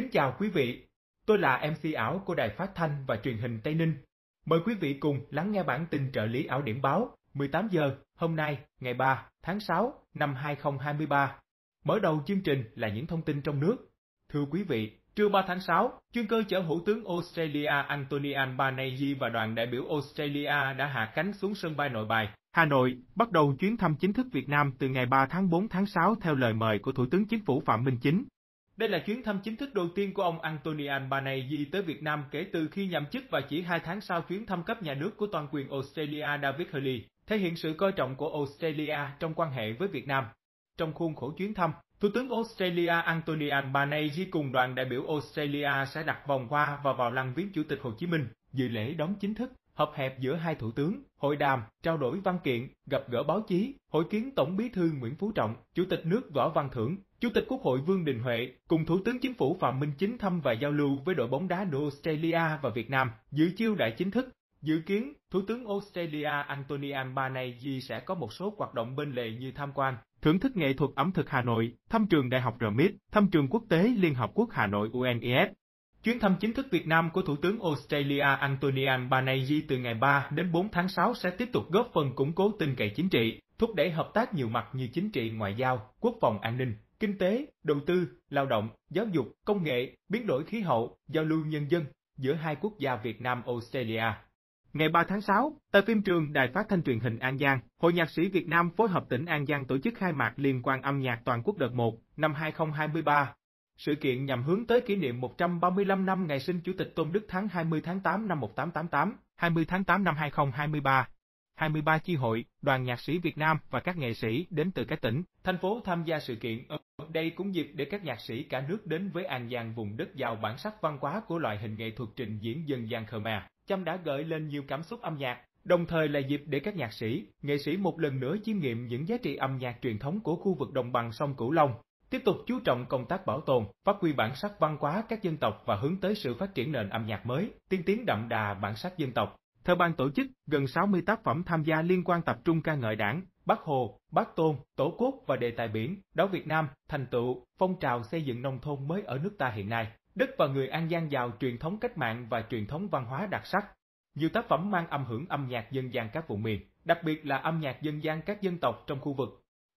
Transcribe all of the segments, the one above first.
Kính chào quý vị, tôi là MC ảo của Đài Phát Thanh và Truyền hình Tây Ninh. Mời quý vị cùng lắng nghe bản tin trợ lý ảo điểm báo 18 giờ hôm nay, ngày 3 tháng 6 năm 2023. Mở đầu chương trình là những thông tin trong nước. Thưa quý vị, trưa 3 tháng 6, chuyên cơ chở hữu tướng Australia Anthony Albanese và đoàn đại biểu Australia đã hạ cánh xuống sân bay nội bài, Hà Nội, bắt đầu chuyến thăm chính thức Việt Nam từ ngày 3 tháng 4 tháng 6 theo lời mời của Thủ tướng Chính phủ Phạm Minh Chính. Đây là chuyến thăm chính thức đầu tiên của ông Anthony Albanese tới Việt Nam kể từ khi nhậm chức và chỉ hai tháng sau chuyến thăm cấp nhà nước của toàn quyền Australia David Hurley, thể hiện sự coi trọng của Australia trong quan hệ với Việt Nam. Trong khuôn khổ chuyến thăm, Thủ tướng Australia Anthony Albanese cùng đoàn đại biểu Australia sẽ đặt vòng hoa và vào lăng viếng Chủ tịch Hồ Chí Minh, dự lễ đón chính thức, hợp hẹp giữa hai thủ tướng, hội đàm, trao đổi văn kiện, gặp gỡ báo chí, hội kiến Tổng bí thư Nguyễn Phú Trọng, Chủ tịch nước Võ Văn Thưởng, Chủ tịch Quốc hội Vương Đình Huệ cùng Thủ tướng Chính phủ Phạm Minh Chính thăm và giao lưu với đội bóng đá nữ Australia và Việt Nam, dự chiêu đại chính thức. Dự kiến, Thủ tướng Australia Anthony Albanese sẽ có một số hoạt động bên lề như tham quan, thưởng thức nghệ thuật ẩm thực Hà Nội, thăm trường Đại học RMIT, thăm trường quốc tế Liên Hợp Quốc Hà Nội UNES. Chuyến thăm chính thức Việt Nam của Thủ tướng Australia Anthony Albanese từ ngày 3 đến 4 tháng 6 sẽ tiếp tục góp phần củng cố tin cậy chính trị, thúc đẩy hợp tác nhiều mặt như chính trị, ngoại giao, quốc phòng an ninh kinh tế, đầu tư, lao động, giáo dục, công nghệ, biến đổi khí hậu, giao lưu nhân dân giữa hai quốc gia Việt Nam Australia. Ngày 3 tháng 6, tại phim trường Đài Phát thanh truyền hình An Giang, Hội nhạc sĩ Việt Nam phối hợp tỉnh An Giang tổ chức khai mạc liên quan âm nhạc toàn quốc đợt 1 năm 2023. Sự kiện nhằm hướng tới kỷ niệm 135 năm ngày sinh Chủ tịch Tôn Đức tháng 20 tháng 8 năm 1888, 20 tháng 8 năm 2023. 23 chi hội, đoàn nhạc sĩ Việt Nam và các nghệ sĩ đến từ các tỉnh, thành phố tham gia sự kiện. Ở đây cũng dịp để các nhạc sĩ cả nước đến với An Giang vùng đất giàu bản sắc văn hóa của loại hình nghệ thuật trình diễn dân gian Khmer. Chăm đã gợi lên nhiều cảm xúc âm nhạc, đồng thời là dịp để các nhạc sĩ, nghệ sĩ một lần nữa chiêm nghiệm những giá trị âm nhạc truyền thống của khu vực đồng bằng sông Cửu Long, tiếp tục chú trọng công tác bảo tồn, phát huy bản sắc văn hóa các dân tộc và hướng tới sự phát triển nền âm nhạc mới, tiên tiến đậm đà bản sắc dân tộc. Theo ban tổ chức, gần 60 tác phẩm tham gia liên quan tập trung ca ngợi đảng, bác Hồ, bác Tôn, Tổ quốc và đề tài biển, đó Việt Nam, thành tựu, phong trào xây dựng nông thôn mới ở nước ta hiện nay. Đất và người An Giang giàu truyền thống cách mạng và truyền thống văn hóa đặc sắc. Nhiều tác phẩm mang âm hưởng âm nhạc dân gian các vùng miền, đặc biệt là âm nhạc dân gian các dân tộc trong khu vực.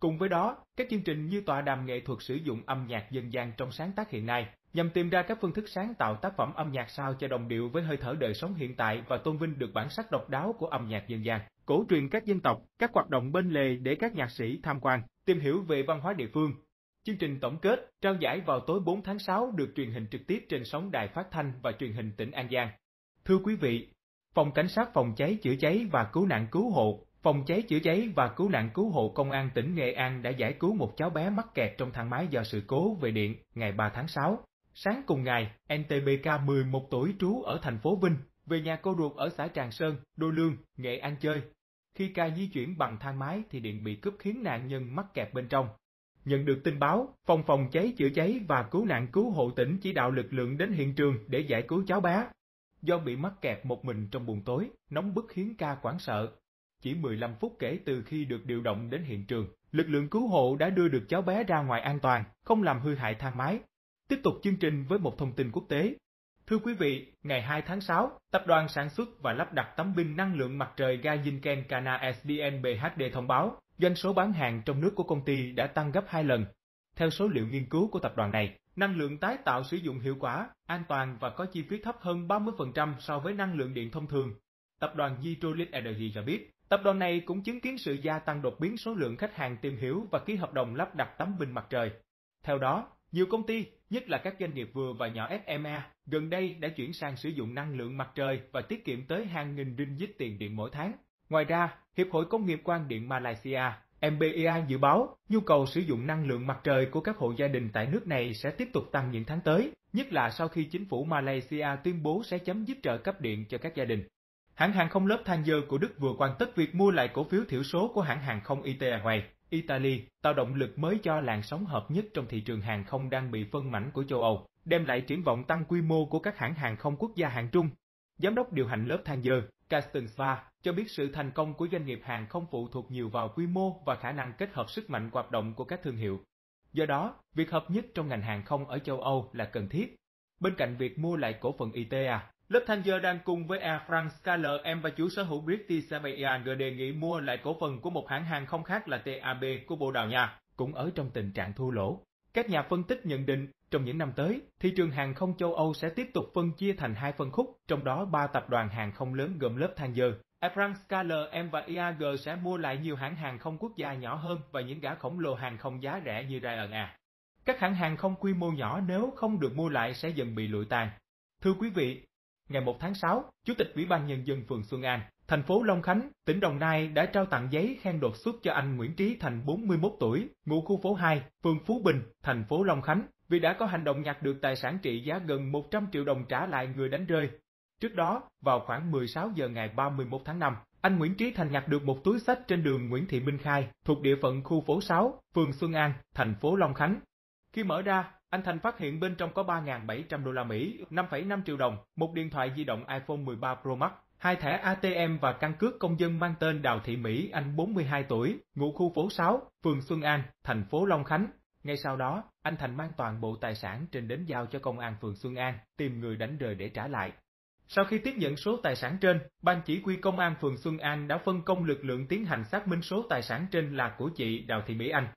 Cùng với đó, các chương trình như tọa đàm nghệ thuật sử dụng âm nhạc dân gian trong sáng tác hiện nay, nhằm tìm ra các phương thức sáng tạo tác phẩm âm nhạc sao cho đồng điệu với hơi thở đời sống hiện tại và tôn vinh được bản sắc độc đáo của âm nhạc dân gian, cổ truyền các dân tộc, các hoạt động bên lề để các nhạc sĩ tham quan, tìm hiểu về văn hóa địa phương. Chương trình tổng kết, trao giải vào tối 4 tháng 6 được truyền hình trực tiếp trên sóng đài phát thanh và truyền hình tỉnh An Giang. Thưa quý vị, Phòng Cảnh sát Phòng cháy chữa cháy và Cứu nạn Cứu hộ, Phòng cháy chữa cháy và Cứu nạn Cứu hộ Công an tỉnh Nghệ An đã giải cứu một cháu bé mắc kẹt trong thang máy do sự cố về điện ngày 3 tháng 6. Sáng cùng ngày, NTBK 11 tuổi trú ở thành phố Vinh, về nhà cô ruột ở xã Tràng Sơn, Đô Lương, Nghệ An chơi. Khi ca di chuyển bằng thang máy thì điện bị cướp khiến nạn nhân mắc kẹt bên trong. Nhận được tin báo, phòng phòng cháy chữa cháy và cứu nạn cứu hộ tỉnh chỉ đạo lực lượng đến hiện trường để giải cứu cháu bé. Do bị mắc kẹt một mình trong buồng tối, nóng bức khiến ca quảng sợ. Chỉ 15 phút kể từ khi được điều động đến hiện trường, lực lượng cứu hộ đã đưa được cháu bé ra ngoài an toàn, không làm hư hại thang máy, Tiếp tục chương trình với một thông tin quốc tế. Thưa quý vị, ngày 2 tháng 6, Tập đoàn Sản xuất và Lắp đặt Tấm pin Năng lượng Mặt trời Gazinken Kana SDN BHD thông báo, doanh số bán hàng trong nước của công ty đã tăng gấp 2 lần. Theo số liệu nghiên cứu của tập đoàn này, năng lượng tái tạo sử dụng hiệu quả, an toàn và có chi phí thấp hơn 30% so với năng lượng điện thông thường. Tập đoàn Vitrolic Energy cho biết, tập đoàn này cũng chứng kiến sự gia tăng đột biến số lượng khách hàng tìm hiểu và ký hợp đồng lắp đặt tấm pin mặt trời. Theo đó, nhiều công ty, nhất là các doanh nghiệp vừa và nhỏ SME, gần đây đã chuyển sang sử dụng năng lượng mặt trời và tiết kiệm tới hàng nghìn ringgit tiền điện mỗi tháng. Ngoài ra, Hiệp hội Công nghiệp Quang điện Malaysia MBEA dự báo nhu cầu sử dụng năng lượng mặt trời của các hộ gia đình tại nước này sẽ tiếp tục tăng những tháng tới, nhất là sau khi chính phủ Malaysia tuyên bố sẽ chấm dứt trợ cấp điện cho các gia đình. Hãng hàng không lớp thanh Dơ của Đức vừa hoàn tất việc mua lại cổ phiếu thiểu số của hãng hàng không Itaeway. Italy tạo động lực mới cho làn sóng hợp nhất trong thị trường hàng không đang bị phân mảnh của châu Âu, đem lại triển vọng tăng quy mô của các hãng hàng không quốc gia hàng trung. Giám đốc điều hành lớp thang dơ, Carsten Spa, cho biết sự thành công của doanh nghiệp hàng không phụ thuộc nhiều vào quy mô và khả năng kết hợp sức mạnh hoạt động của các thương hiệu. Do đó, việc hợp nhất trong ngành hàng không ở châu Âu là cần thiết. Bên cạnh việc mua lại cổ phần ITA, Lufthansa đang cùng với Air France KLM và chủ sở hữu British Airways ANG đề nghị mua lại cổ phần của một hãng hàng không khác là TAB của Bồ Đào Nha, cũng ở trong tình trạng thua lỗ. Các nhà phân tích nhận định, trong những năm tới, thị trường hàng không châu Âu sẽ tiếp tục phân chia thành hai phân khúc, trong đó ba tập đoàn hàng không lớn gồm Lufthansa, Air France KLM và IAG sẽ mua lại nhiều hãng hàng không quốc gia nhỏ hơn và những gã khổng lồ hàng không giá rẻ như Ryanair. Các hãng hàng không quy mô nhỏ nếu không được mua lại sẽ dần bị lụi tàn. Thưa quý vị, ngày 1 tháng 6, Chủ tịch Ủy ban Nhân dân phường Xuân An, thành phố Long Khánh, tỉnh Đồng Nai đã trao tặng giấy khen đột xuất cho anh Nguyễn Trí Thành 41 tuổi, ngụ khu phố 2, phường Phú Bình, thành phố Long Khánh, vì đã có hành động nhặt được tài sản trị giá gần 100 triệu đồng trả lại người đánh rơi. Trước đó, vào khoảng 16 giờ ngày 31 tháng 5, anh Nguyễn Trí Thành nhặt được một túi sách trên đường Nguyễn Thị Minh Khai, thuộc địa phận khu phố 6, phường Xuân An, thành phố Long Khánh. Khi mở ra, anh Thành phát hiện bên trong có 3.700 đô la Mỹ, 5,5 triệu đồng, một điện thoại di động iPhone 13 Pro Max, hai thẻ ATM và căn cước công dân mang tên Đào Thị Mỹ, anh 42 tuổi, ngụ khu phố 6, phường Xuân An, thành phố Long Khánh. Ngay sau đó, anh Thành mang toàn bộ tài sản trên đến giao cho công an phường Xuân An, tìm người đánh rời để trả lại. Sau khi tiếp nhận số tài sản trên, Ban chỉ huy công an phường Xuân An đã phân công lực lượng tiến hành xác minh số tài sản trên là của chị Đào Thị Mỹ Anh.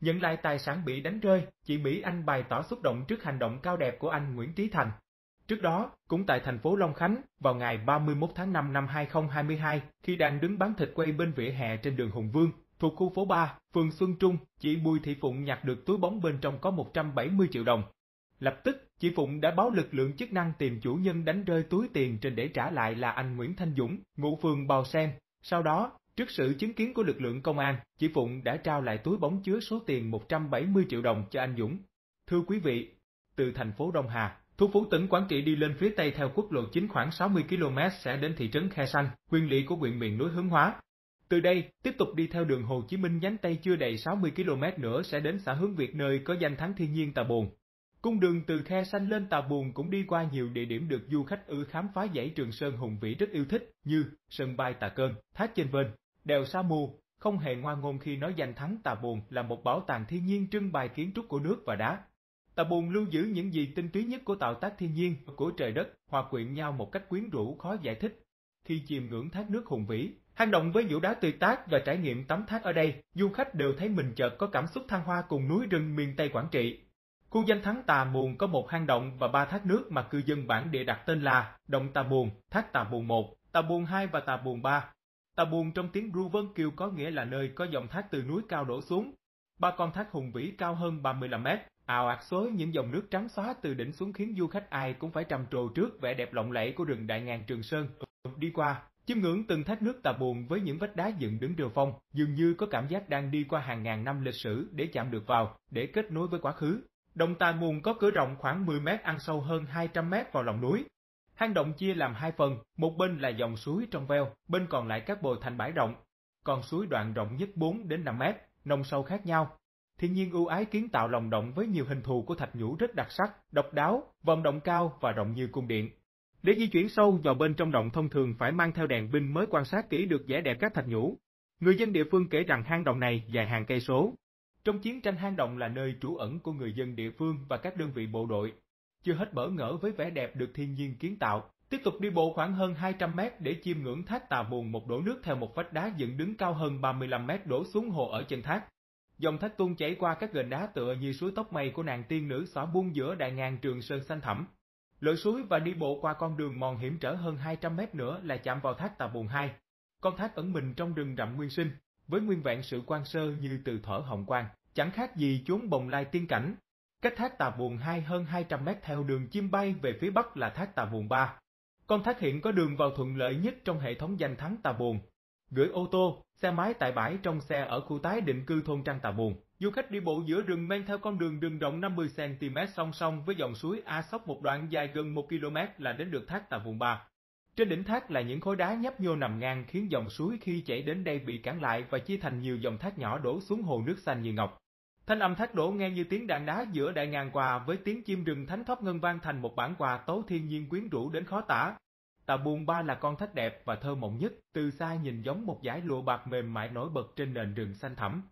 Nhận lại tài sản bị đánh rơi, chị Mỹ Anh bày tỏ xúc động trước hành động cao đẹp của anh Nguyễn Trí Thành. Trước đó, cũng tại thành phố Long Khánh, vào ngày 31 tháng 5 năm 2022, khi đang đứng bán thịt quay bên vỉa hè trên đường Hùng Vương, thuộc khu phố 3, phường Xuân Trung, chị Bùi Thị Phụng nhặt được túi bóng bên trong có 170 triệu đồng. Lập tức, chị Phụng đã báo lực lượng chức năng tìm chủ nhân đánh rơi túi tiền trên để trả lại là anh Nguyễn Thanh Dũng, ngụ phường Bào Sen. Sau đó, Trước sự chứng kiến của lực lượng công an, chị Phụng đã trao lại túi bóng chứa số tiền 170 triệu đồng cho anh Dũng. Thưa quý vị, từ thành phố Đông Hà, Thủ phủ tỉnh Quảng Trị đi lên phía tây theo quốc lộ 9 khoảng 60 km sẽ đến thị trấn Khe Xanh, quyền lỵ của huyện miền núi Hướng Hóa. Từ đây, tiếp tục đi theo đường Hồ Chí Minh nhánh Tây chưa đầy 60 km nữa sẽ đến xã Hướng Việt nơi có danh thắng thiên nhiên Tà Bồn. Cung đường từ Khe Xanh lên Tà Bùn cũng đi qua nhiều địa điểm được du khách ưa khám phá dãy Trường Sơn hùng vĩ rất yêu thích như sân bay Tà Cơn, Thác Trên Vên, Đèo Sa Mù không hề ngoan ngôn khi nói danh thắng Tà buồn là một bảo tàng thiên nhiên trưng bày kiến trúc của nước và đá. Tà buồn lưu giữ những gì tinh túy nhất của tạo tác thiên nhiên, của trời đất, hòa quyện nhau một cách quyến rũ khó giải thích. Khi chìm ngưỡng thác nước hùng vĩ, hang động với vũ đá tuyệt tác và trải nghiệm tắm thác ở đây, du khách đều thấy mình chợt có cảm xúc thăng hoa cùng núi rừng miền Tây Quảng Trị. Khu danh thắng Tà buồn có một hang động và ba thác nước mà cư dân bản địa đặt tên là Động Tà buồn, Thác Tà buồn 1, Tà buồn 2 và Tà buồn 3. Tà buồn trong tiếng ru vân kiều có nghĩa là nơi có dòng thác từ núi cao đổ xuống. Ba con thác hùng vĩ cao hơn 35 mét, ào ạt xối những dòng nước trắng xóa từ đỉnh xuống khiến du khách ai cũng phải trầm trồ trước vẻ đẹp lộng lẫy của rừng đại ngàn Trường Sơn. Đi qua, chiêm ngưỡng từng thác nước tà buồn với những vách đá dựng đứng rêu phong, dường như có cảm giác đang đi qua hàng ngàn năm lịch sử để chạm được vào, để kết nối với quá khứ. Đồng tà mùn có cửa rộng khoảng 10 mét ăn sâu hơn 200 mét vào lòng núi, Hang động chia làm hai phần, một bên là dòng suối trong veo, bên còn lại các bồi thành bãi rộng. Còn suối đoạn rộng nhất 4 đến 5 mét, nông sâu khác nhau. Thiên nhiên ưu ái kiến tạo lòng động với nhiều hình thù của thạch nhũ rất đặc sắc, độc đáo, vòng động cao và rộng như cung điện. Để di chuyển sâu vào bên trong động thông thường phải mang theo đèn pin mới quan sát kỹ được vẻ đẹp các thạch nhũ. Người dân địa phương kể rằng hang động này dài hàng cây số. Trong chiến tranh hang động là nơi trú ẩn của người dân địa phương và các đơn vị bộ đội, chưa hết bỡ ngỡ với vẻ đẹp được thiên nhiên kiến tạo, tiếp tục đi bộ khoảng hơn 200 mét để chiêm ngưỡng thác tà mùn một đổ nước theo một vách đá dựng đứng cao hơn 35 mét đổ xuống hồ ở chân thác. Dòng thác tuôn chảy qua các gền đá tựa như suối tóc mây của nàng tiên nữ xóa buông giữa đại ngàn trường sơn xanh thẳm. Lội suối và đi bộ qua con đường mòn hiểm trở hơn 200 mét nữa là chạm vào thác tà mùn 2. Con thác ẩn mình trong rừng rậm nguyên sinh, với nguyên vẹn sự quan sơ như từ thở hồng quang, chẳng khác gì chốn bồng lai tiên cảnh, Cách thác Tà Buồn 2 hơn 200 mét theo đường chim bay về phía bắc là thác Tà Buồn 3. Con thác hiện có đường vào thuận lợi nhất trong hệ thống danh thắng Tà Buồn. Gửi ô tô, xe máy tại bãi trong xe ở khu tái định cư thôn Trăng Tà Buồn. Du khách đi bộ giữa rừng men theo con đường đường rộng 50cm song song với dòng suối A Sóc một đoạn dài gần 1 km là đến được thác Tà Buồn 3. Trên đỉnh thác là những khối đá nhấp nhô nằm ngang khiến dòng suối khi chảy đến đây bị cản lại và chia thành nhiều dòng thác nhỏ đổ xuống hồ nước xanh như ngọc. Thanh âm thác đổ nghe như tiếng đạn đá giữa đại ngàn quà với tiếng chim rừng thánh thóp ngân vang thành một bản quà tố thiên nhiên quyến rũ đến khó tả. Tà Buôn ba là con thách đẹp và thơ mộng nhất, từ xa nhìn giống một dải lụa bạc mềm mại nổi bật trên nền rừng xanh thẳm.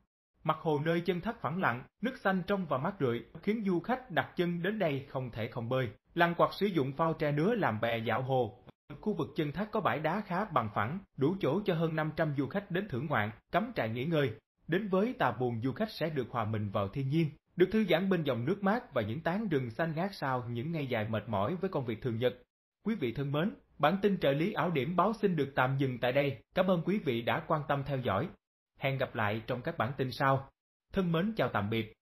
Mặt hồ nơi chân thác phẳng lặng, nước xanh trong và mát rượi, khiến du khách đặt chân đến đây không thể không bơi. Lăng quạt sử dụng phao tre nứa làm bè dạo hồ. Khu vực chân thác có bãi đá khá bằng phẳng, đủ chỗ cho hơn 500 du khách đến thưởng ngoạn, cắm trại nghỉ ngơi, Đến với tà buồn du khách sẽ được hòa mình vào thiên nhiên, được thư giãn bên dòng nước mát và những tán rừng xanh ngát sau những ngày dài mệt mỏi với công việc thường nhật. Quý vị thân mến, bản tin trợ lý ảo điểm báo xin được tạm dừng tại đây. Cảm ơn quý vị đã quan tâm theo dõi. Hẹn gặp lại trong các bản tin sau. Thân mến chào tạm biệt.